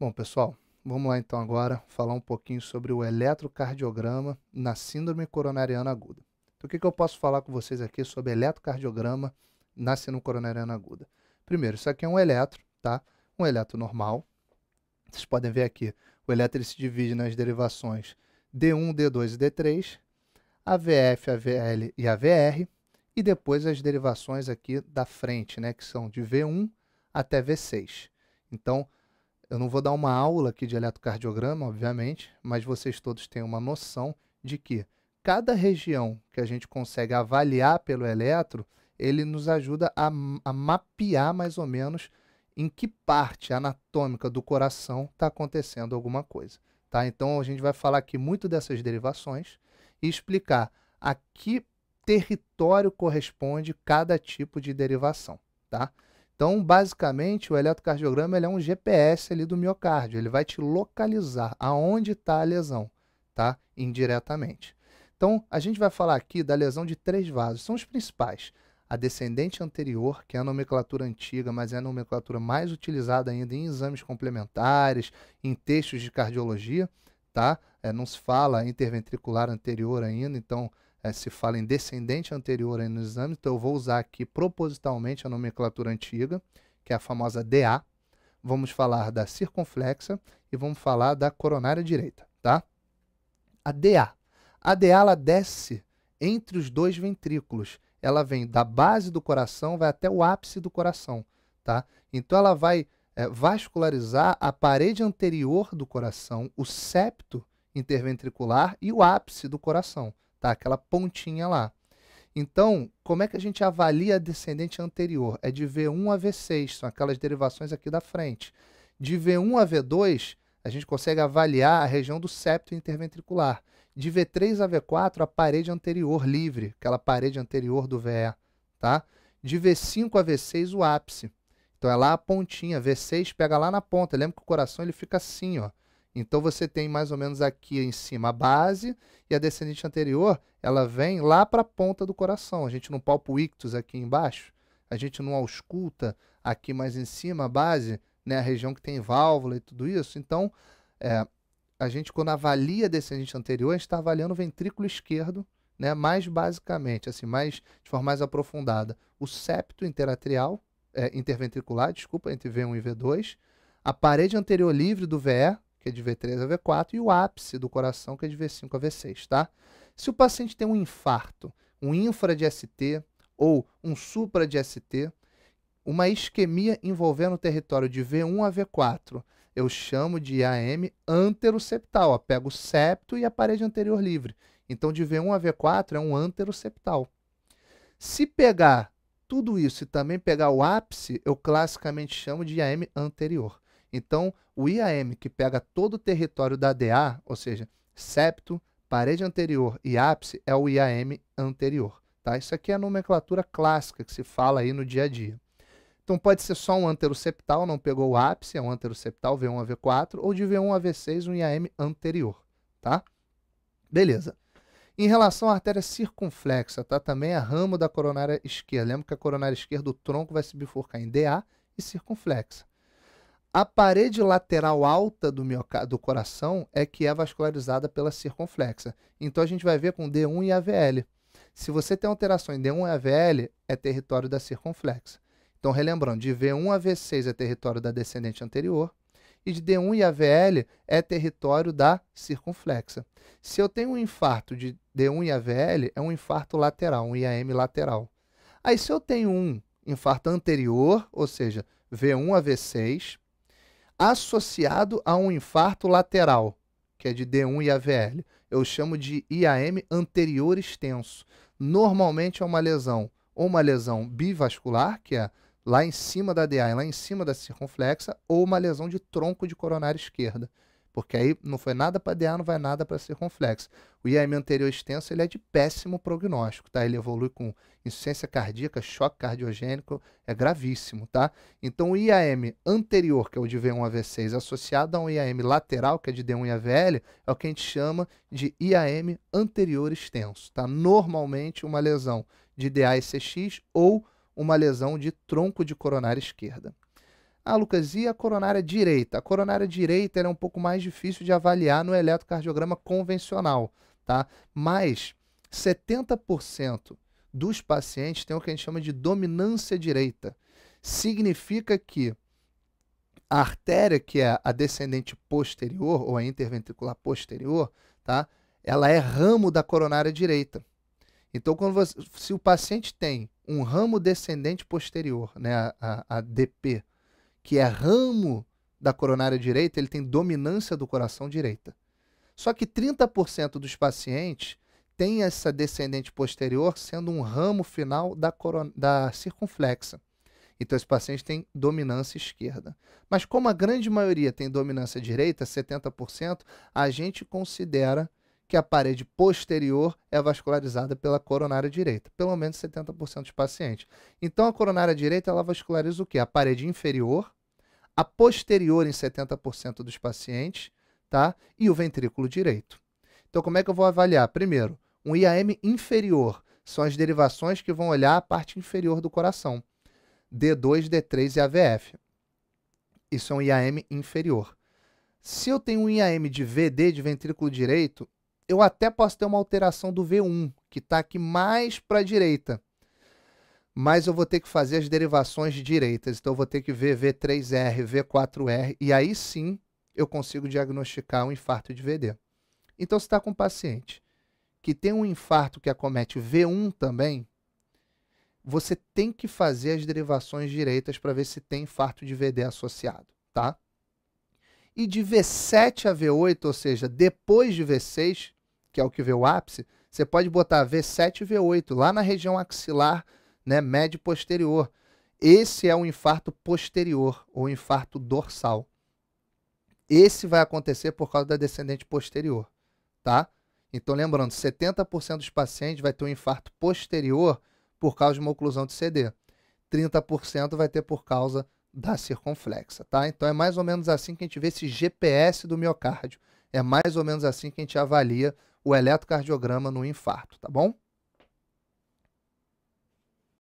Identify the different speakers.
Speaker 1: Bom, pessoal, vamos lá então agora falar um pouquinho sobre o eletrocardiograma na síndrome coronariana aguda. Então, o que, que eu posso falar com vocês aqui sobre eletrocardiograma na síndrome coronariana aguda? Primeiro, isso aqui é um eletro, tá? Um eletro normal. Vocês podem ver aqui, o eletro se divide nas derivações D1, D2 e D3, AVF, AVL e AVR, e depois as derivações aqui da frente, né, que são de V1 até V6. Então, eu não vou dar uma aula aqui de eletrocardiograma, obviamente, mas vocês todos têm uma noção de que cada região que a gente consegue avaliar pelo eletro, ele nos ajuda a, a mapear mais ou menos em que parte anatômica do coração está acontecendo alguma coisa. Tá? Então a gente vai falar aqui muito dessas derivações e explicar a que território corresponde cada tipo de derivação. Tá? Então, basicamente, o eletrocardiograma ele é um GPS ali do miocárdio. Ele vai te localizar aonde está a lesão, tá? Indiretamente. Então, a gente vai falar aqui da lesão de três vasos. São os principais. A descendente anterior, que é a nomenclatura antiga, mas é a nomenclatura mais utilizada ainda em exames complementares, em textos de cardiologia, tá? É, não se fala interventricular anterior ainda, então é, se fala em descendente anterior no exame, então eu vou usar aqui propositalmente a nomenclatura antiga, que é a famosa DA. Vamos falar da circunflexa e vamos falar da coronária direita, tá? A DA. A DA ela desce entre os dois ventrículos. Ela vem da base do coração, vai até o ápice do coração, tá? Então ela vai é, vascularizar a parede anterior do coração, o septo interventricular e o ápice do coração tá? Aquela pontinha lá. Então, como é que a gente avalia a descendente anterior? É de V1 a V6, são aquelas derivações aqui da frente. De V1 a V2, a gente consegue avaliar a região do septo interventricular. De V3 a V4, a parede anterior livre, aquela parede anterior do VE, tá? De V5 a V6, o ápice. Então é lá a pontinha, V6 pega lá na ponta. Lembra que o coração ele fica assim, ó. Então você tem mais ou menos aqui em cima a base e a descendente anterior, ela vem lá para a ponta do coração. A gente não palpa o ictus aqui embaixo, a gente não ausculta aqui mais em cima a base, né, a região que tem válvula e tudo isso. Então, é, a gente quando avalia a descendente anterior, a gente está avaliando o ventrículo esquerdo, né, mais basicamente, assim, mais de forma mais aprofundada, o septo interatrial, é, interventricular, desculpa, entre V1 e V2, a parede anterior livre do VE, que é de V3 a V4, e o ápice do coração, que é de V5 a V6, tá? Se o paciente tem um infarto, um infra de ST ou um supra de ST, uma isquemia envolvendo o território de V1 a V4, eu chamo de IAM anteroceptal, ó, pego o septo e a parede anterior livre. Então, de V1 a V4 é um anteroceptal. Se pegar tudo isso e também pegar o ápice, eu classicamente chamo de IAM anterior. Então, o IAM, que pega todo o território da DA, ou seja, septo, parede anterior e ápice, é o IAM anterior. Tá? Isso aqui é a nomenclatura clássica que se fala aí no dia a dia. Então, pode ser só um anteroceptal, não pegou o ápice, é um anteroceptal V1 a V4, ou de V1 a V6, um IAM anterior. Tá? Beleza. Em relação à artéria circunflexa, tá? Também é ramo da coronária esquerda. Lembra que a coronária esquerda, do tronco vai se bifurcar em DA e circunflexa. A parede lateral alta do, do coração é que é vascularizada pela circunflexa. Então a gente vai ver com D1 e AVL. Se você tem alteração em D1 e AVL, é território da circunflexa. Então, relembrando, de V1 a V6 é território da descendente anterior, e de D1 e AVL é território da circunflexa. Se eu tenho um infarto de D1 e AVL, é um infarto lateral, um IAM lateral. Aí, se eu tenho um infarto anterior, ou seja, V1 a V6, associado a um infarto lateral, que é de D1 e AVL. Eu chamo de IAM anterior extenso. Normalmente é uma lesão, ou uma lesão bivascular, que é lá em cima da DA lá em cima da circunflexa, ou uma lesão de tronco de coronária esquerda. Porque aí não foi nada para DA, não vai nada para circunflexo. O IAM anterior extenso ele é de péssimo prognóstico, tá? Ele evolui com insuficiência cardíaca, choque cardiogênico, é gravíssimo, tá? Então o IAM anterior, que é o de V1 a V6, associado a um IAM lateral, que é de D1 e AVL, é o que a gente chama de IAM anterior extenso, tá? Normalmente uma lesão de DA e CX ou uma lesão de tronco de coronária esquerda. Ah, Lucas, e a coronária direita? A coronária direita é um pouco mais difícil de avaliar no eletrocardiograma convencional, tá? Mas 70% dos pacientes têm o que a gente chama de dominância direita. Significa que a artéria, que é a descendente posterior ou a interventricular posterior, tá? Ela é ramo da coronária direita. Então, quando você, se o paciente tem um ramo descendente posterior, né, a, a DP, que é ramo da coronária direita, ele tem dominância do coração direita. Só que 30% dos pacientes tem essa descendente posterior sendo um ramo final da, da circunflexa. Então, esse paciente tem dominância esquerda. Mas, como a grande maioria tem dominância direita, 70%, a gente considera que a parede posterior é vascularizada pela coronária direita, pelo menos 70% dos pacientes. Então, a coronária direita ela vasculariza o que? A parede inferior, a posterior em 70% dos pacientes, tá? E o ventrículo direito. Então, como é que eu vou avaliar? Primeiro, um IAM inferior são as derivações que vão olhar a parte inferior do coração, D2, D3 e AVF. Isso é um IAM inferior. Se eu tenho um IAM de VD de ventrículo direito, eu até posso ter uma alteração do V1, que está aqui mais para a direita. Mas eu vou ter que fazer as derivações direitas. Então, eu vou ter que ver V3R, V4R, e aí sim eu consigo diagnosticar um infarto de VD. Então, se está com um paciente que tem um infarto que acomete V1 também, você tem que fazer as derivações direitas para ver se tem infarto de VD associado, tá? E de V7 a V8, ou seja, depois de V6, que é o que vê o ápice, você pode botar V7 e V8 lá na região axilar, né, médio posterior. Esse é o infarto posterior ou infarto dorsal. Esse vai acontecer por causa da descendente posterior, tá? Então, lembrando, 70% dos pacientes vai ter um infarto posterior por causa de uma oclusão de CD. 30% vai ter por causa da circunflexa, tá? Então, é mais ou menos assim que a gente vê esse GPS do miocárdio. É mais ou menos assim que a gente avalia o eletrocardiograma no infarto, tá bom?